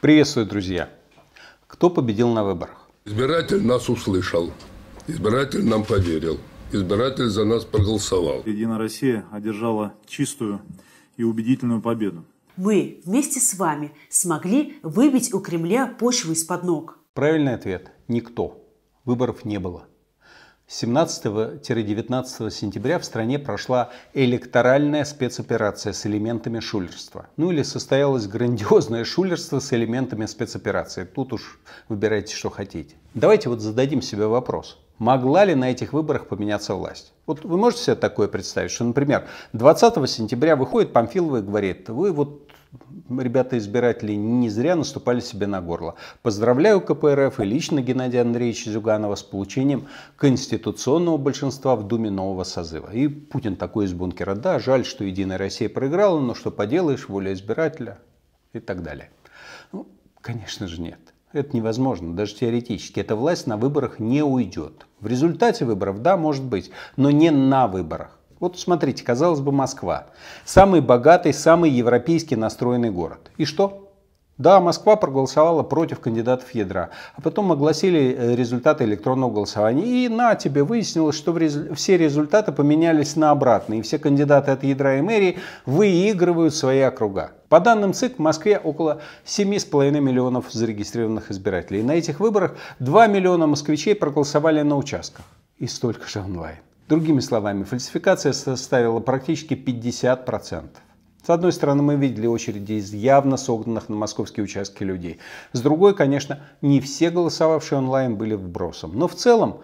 Приветствую, друзья! Кто победил на выборах? Избиратель нас услышал. Избиратель нам поверил. Избиратель за нас проголосовал. Единая Россия одержала чистую и убедительную победу. Мы вместе с вами смогли выбить у Кремля почву из-под ног. Правильный ответ – никто. Выборов не было. 17-19 сентября в стране прошла электоральная спецоперация с элементами шулерства. Ну или состоялось грандиозное шулерство с элементами спецоперации. Тут уж выбирайте, что хотите. Давайте вот зададим себе вопрос. Могла ли на этих выборах поменяться власть? Вот вы можете себе такое представить, что, например, 20 сентября выходит Памфилова и говорит, вы вот ребята-избиратели не зря наступали себе на горло. Поздравляю КПРФ и лично Геннадия Андреевича Зюганова с получением конституционного большинства в Думе нового созыва. И Путин такой из бункера. Да, жаль, что Единая Россия проиграла, но что поделаешь, воля избирателя и так далее. Ну, конечно же нет. Это невозможно, даже теоретически. Эта власть на выборах не уйдет. В результате выборов, да, может быть, но не на выборах. Вот смотрите, казалось бы, Москва. Самый богатый, самый европейский настроенный город. И что? Да, Москва проголосовала против кандидатов ядра, а потом огласили э, результаты электронного голосования. И на тебе выяснилось, что все результаты поменялись на обратные. И все кандидаты от ядра и мэрии выигрывают свои округа. По данным ЦИК, в Москве около 7,5 миллионов зарегистрированных избирателей. И на этих выборах 2 миллиона москвичей проголосовали на участках. И столько же онлайн. Другими словами, фальсификация составила практически 50%. С одной стороны, мы видели очереди из явно согнанных на московские участки людей. С другой, конечно, не все голосовавшие онлайн были вбросом. Но в целом,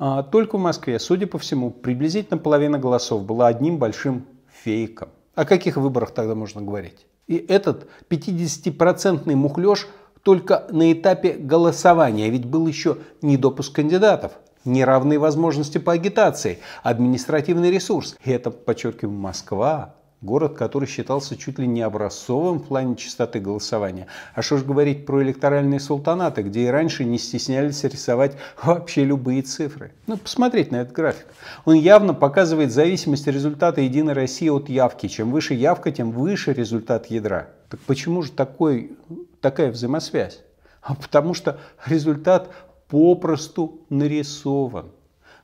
а, только в Москве, судя по всему, приблизительно половина голосов была одним большим фейком. О каких выборах тогда можно говорить? И этот 50-процентный мухлёж только на этапе голосования, ведь был еще недопуск кандидатов неравные возможности по агитации, административный ресурс. И это, подчеркиваю, Москва, город, который считался чуть ли не образцовым в плане частоты голосования. А что же говорить про электоральные султанаты, где и раньше не стеснялись рисовать вообще любые цифры. Ну, посмотреть на этот график. Он явно показывает зависимость результата «Единой России» от явки. Чем выше явка, тем выше результат ядра. Так почему же такой, такая взаимосвязь? А потому что результат попросту нарисован.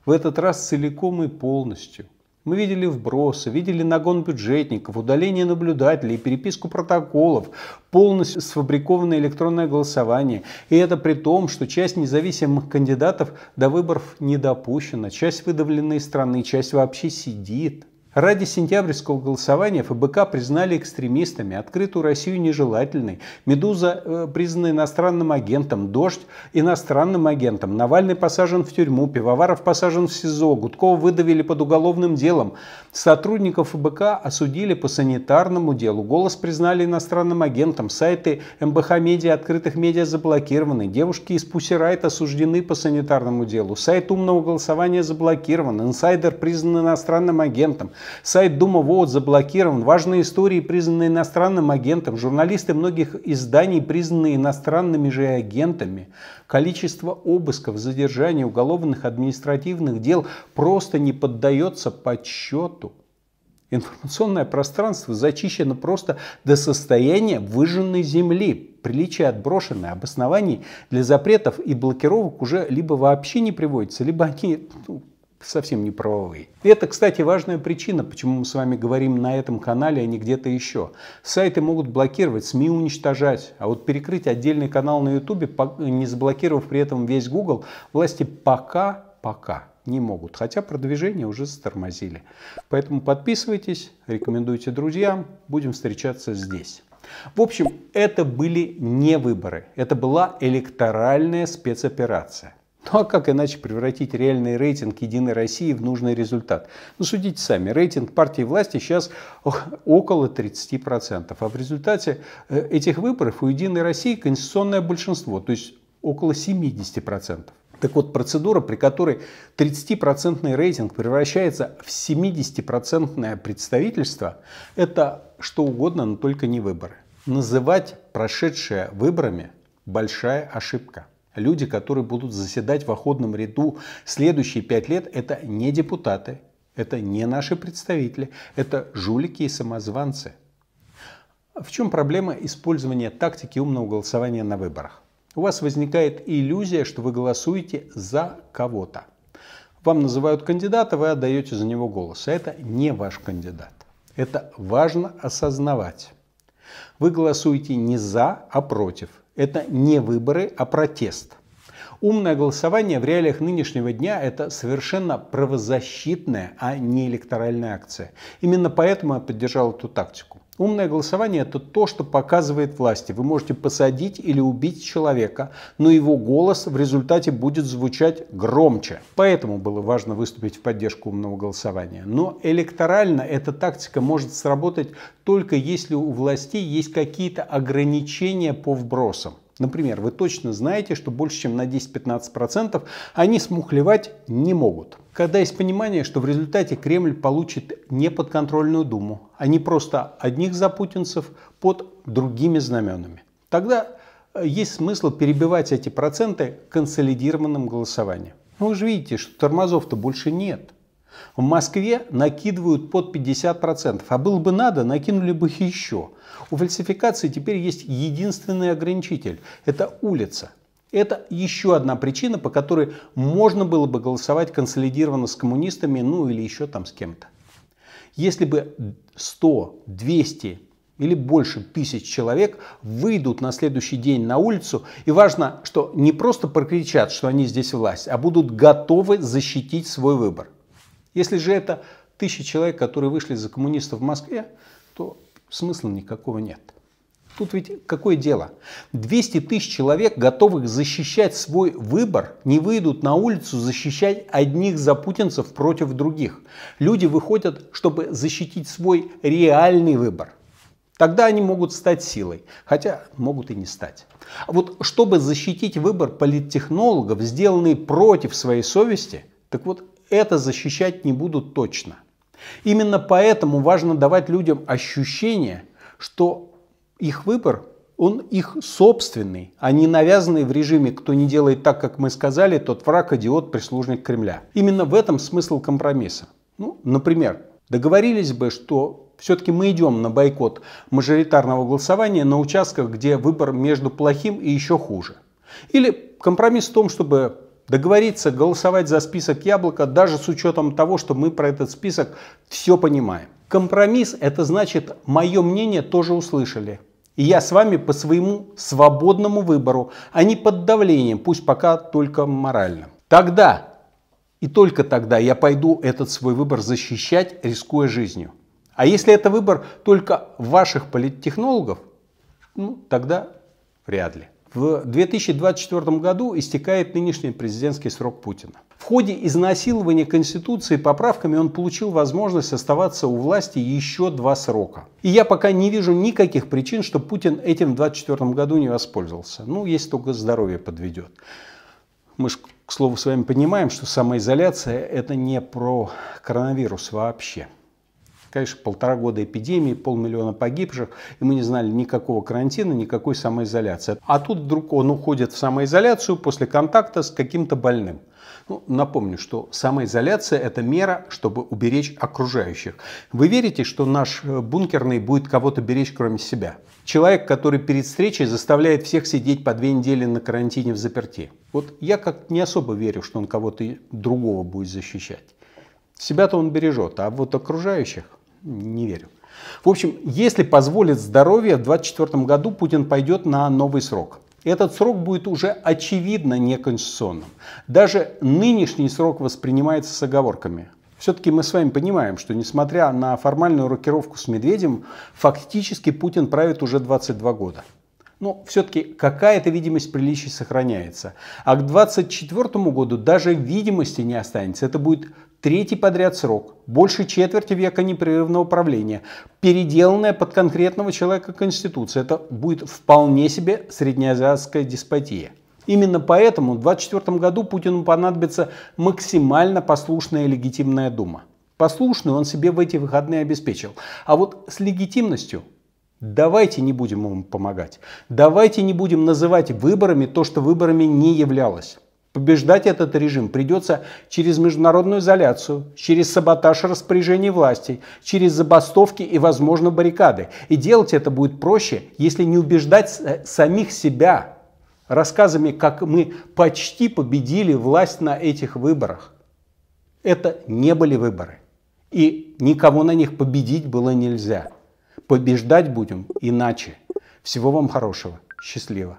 В этот раз целиком и полностью. Мы видели вбросы, видели нагон бюджетников, удаление наблюдателей, переписку протоколов, полностью сфабрикованное электронное голосование. И это при том, что часть независимых кандидатов до выборов не допущена, часть выдавленной страны, часть вообще сидит. Ради сентябрьского голосования ФБК признали экстремистами, открытую Россию нежелательной, «Медуза» э, признана иностранным агентом, «Дождь» иностранным агентом, Навальный посажен в тюрьму, Пивоваров посажен в СИЗО, Гудкова выдавили под уголовным делом, сотрудников ФБК осудили по санитарному делу, «Голос» признали иностранным агентом, сайты МБХ Медиа, открытых медиа заблокированы, девушки из Пусирайт осуждены по санитарному делу, сайт умного голосования заблокирован, инсайдер признан иностранным агентом, Сайт Дума ВООД заблокирован. Важные истории признанные иностранным агентом. Журналисты многих изданий признанные иностранными же агентами. Количество обысков, задержаний, уголовных, административных дел просто не поддается подсчету. Информационное пространство зачищено просто до состояния выжженной земли. Приличия отброшены. обоснований для запретов и блокировок уже либо вообще не приводится, либо они ну, совсем не правовые. И это, кстати, важная причина, почему мы с вами говорим на этом канале, а не где-то еще. Сайты могут блокировать, СМИ уничтожать, а вот перекрыть отдельный канал на YouTube, не заблокировав при этом весь Google, власти пока, пока не могут, хотя продвижение уже затормозили. Поэтому подписывайтесь, рекомендуйте друзьям, будем встречаться здесь. В общем, это были не выборы, это была электоральная спецоперация. Ну а как иначе превратить реальный рейтинг «Единой России» в нужный результат? Ну судите сами, рейтинг партии власти сейчас около 30%, а в результате э, этих выборов у «Единой России» конституционное большинство, то есть около 70%. Так вот, процедура, при которой 30% рейтинг превращается в 70% представительство, это что угодно, но только не выборы. Называть прошедшие выборами – большая ошибка. Люди, которые будут заседать в охотном ряду следующие пять лет, это не депутаты, это не наши представители, это жулики и самозванцы. В чем проблема использования тактики умного голосования на выборах? У вас возникает иллюзия, что вы голосуете за кого-то. Вам называют кандидата, вы отдаете за него голос. А это не ваш кандидат. Это важно осознавать. Вы голосуете не за, а против это не выборы, а протест. Умное голосование в реалиях нынешнего дня – это совершенно правозащитная, а не электоральная акция. Именно поэтому я поддержал эту тактику. Умное голосование – это то, что показывает власти. Вы можете посадить или убить человека, но его голос в результате будет звучать громче. Поэтому было важно выступить в поддержку умного голосования. Но электорально эта тактика может сработать только если у властей есть какие-то ограничения по вбросам. Например, вы точно знаете, что больше чем на 10-15% они смухлевать не могут. Когда есть понимание, что в результате Кремль получит неподконтрольную Думу, а не просто одних запутинцев под другими знаменами, тогда э, есть смысл перебивать эти проценты консолидированным голосованием. Но ну, вы же видите, что тормозов-то больше нет – в Москве накидывают под 50%, а было бы надо, накинули бы еще. У фальсификации теперь есть единственный ограничитель – это улица. Это еще одна причина, по которой можно было бы голосовать консолидированно с коммунистами, ну или еще там с кем-то. Если бы 100, 200 или больше тысяч человек выйдут на следующий день на улицу. И важно, что не просто прокричат, что они здесь власть, а будут готовы защитить свой выбор. Если же это тысячи человек, которые вышли за коммунистов в Москве, то смысла никакого нет. Тут ведь какое дело? 200 тысяч человек, готовых защищать свой выбор, не выйдут на улицу защищать одних за Путинцев против других. Люди выходят, чтобы защитить свой реальный выбор. Тогда они могут стать силой, хотя могут и не стать. А вот чтобы защитить выбор политтехнологов, сделанный против своей совести, так вот это защищать не будут точно. Именно поэтому важно давать людям ощущение, что их выбор, он их собственный, а не навязанный в режиме «кто не делает так, как мы сказали, тот враг, идиот, прислужник Кремля». Именно в этом смысл компромисса. Ну, например, договорились бы, что все-таки мы идем на бойкот мажоритарного голосования на участках, где выбор между плохим и еще хуже. Или компромисс в том, чтобы договориться голосовать за список яблоко, а даже с учетом того, что мы про этот список все понимаем. Компромисс – это значит, мое мнение тоже услышали. И я с вами по своему свободному выбору, а не под давлением, пусть пока только морально. Тогда и только тогда я пойду этот свой выбор защищать, рискуя жизнью. А если это выбор только ваших политтехнологов, ну, тогда вряд ли. В 2024 году истекает нынешний президентский срок Путина. В ходе изнасилования Конституции поправками он получил возможность оставаться у власти еще два срока. И я пока не вижу никаких причин, что Путин этим в 2024 году не воспользовался. Ну, если только здоровье подведет. Мы же, к слову, с вами понимаем, что самоизоляция – это не про коронавирус вообще. Конечно, полтора года эпидемии, полмиллиона погибших, и мы не знали никакого карантина, никакой самоизоляции. А тут вдруг он уходит в самоизоляцию после контакта с каким-то больным. Ну, напомню, что самоизоляция – это мера, чтобы уберечь окружающих. Вы верите, что наш э, бункерный будет кого-то беречь, кроме себя? Человек, который перед встречей заставляет всех сидеть по две недели на карантине в заперти. Вот я как не особо верю, что он кого-то другого будет защищать. Себя-то он бережет, а вот окружающих – не верю. В общем, если позволит здоровье, в 2024 году Путин пойдет на новый срок. Этот срок будет уже очевидно неконституционным. Даже нынешний срок воспринимается с оговорками. Все-таки мы с вами понимаем, что несмотря на формальную рокировку с Медведем, фактически Путин правит уже 22 года. Но все-таки какая-то видимость приличий сохраняется. А к 2024 году даже видимости не останется. Это будет третий подряд срок, больше четверти века непрерывного правления, переделанная под конкретного человека конституция. Это будет вполне себе среднеазиатская деспотия. Именно поэтому в 2024 году Путину понадобится максимально послушная и легитимная дума. Послушную он себе в эти выходные обеспечил. А вот с легитимностью давайте не будем ему помогать. Давайте не будем называть выборами то, что выборами не являлось. Побеждать этот режим придется через международную изоляцию, через саботаж распоряжений властей, через забастовки и, возможно, баррикады. И делать это будет проще, если не убеждать э, самих себя рассказами, как мы почти победили власть на этих выборах. Это не были выборы. И никого на них победить было нельзя. Побеждать будем иначе. Всего вам хорошего. Счастливо.